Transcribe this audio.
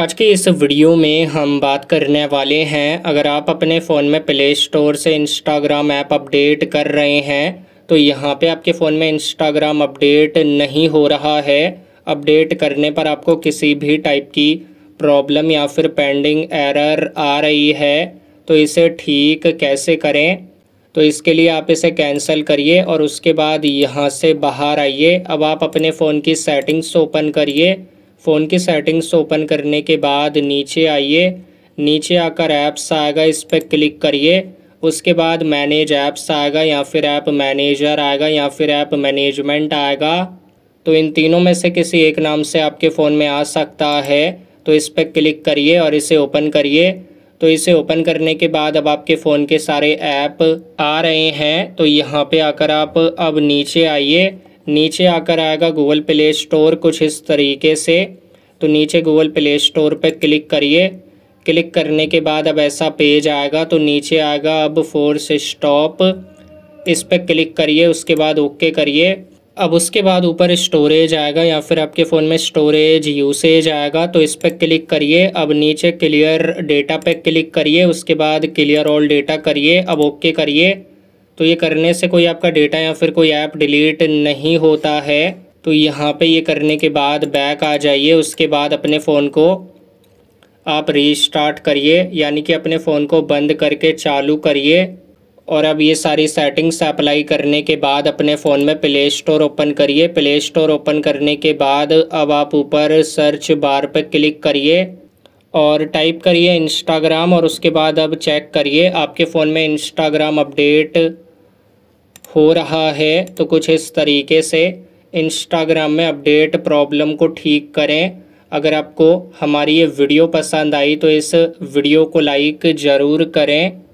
आज के इस वीडियो में हम बात करने वाले हैं अगर आप अपने फ़ोन में प्ले स्टोर से इंस्टाग्राम ऐप अपडेट कर रहे हैं तो यहाँ पे आपके फ़ोन में इंस्टाग्राम अपडेट नहीं हो रहा है अपडेट करने पर आपको किसी भी टाइप की प्रॉब्लम या फिर पेंडिंग एरर आ रही है तो इसे ठीक कैसे करें तो इसके लिए आप इसे कैंसिल करिए और उसके बाद यहाँ से बाहर आइए अब आप अपने फ़ोन की सेटिंग्स ओपन करिए फ़ोन की सेटिंग्स ओपन करने के बाद नीचे आइए नीचे आकर ऐप्स आएगा इस पर क्लिक करिए उसके बाद मैनेज ऐप्स आएगा या फिर ऐप मैनेजर आएगा या फिर ऐप मैनेजमेंट आएगा तो इन तीनों में से किसी एक नाम से आपके फ़ोन में आ सकता है तो इस पर क्लिक करिए और इसे ओपन करिए तो इसे ओपन करने के बाद अब आपके फ़ोन के सारे ऐप आ रहे हैं तो यहाँ पे आकर आप अब नीचे आइए नीचे आकर आएगा गूगल प्ले स्टोर कुछ इस तरीके से तो नीचे गूगल प्ले स्टोर पर क्लिक करिए क्लिक करने के बाद अब ऐसा पेज आएगा तो नीचे आएगा अब फोर्स स्टॉप इस पर क्लिक करिए उसके बाद ओके करिए अब उसके बाद ऊपर स्टोरेज आएगा या फिर आपके फ़ोन में स्टोरेज यूसेज आएगा तो इस पर क्लिक करिए अब नीचे क्लियर डेटा पे क्लिक करिए उसके बाद क्लियर ऑल डेटा करिए अब ओके करिए तो ये करने से कोई आपका डेटा या फिर कोई ऐप डिलीट नहीं होता है तो यहाँ पे ये करने के बाद बैक आ जाइए उसके बाद अपने फ़ोन को आप रीस्टार्ट करिए यानी कि अपने फ़ोन को बंद करके चालू करिए और अब ये सारी सेटिंग्स अप्लाई करने के बाद अपने फ़ोन में प्ले स्टोर ओपन करिए प्ले स्टोर ओपन करने के बाद अब आप ऊपर सर्च बार पर क्लिक करिए और टाइप करिए इंस्टाग्राम और उसके बाद अब चेक करिए आपके फ़ोन में इंस्टाग्राम अपडेट हो रहा है तो कुछ इस तरीके से इंस्टाग्राम में अपडेट प्रॉब्लम को ठीक करें अगर आपको हमारी ये वीडियो पसंद आई तो इस वीडियो को लाइक ज़रूर करें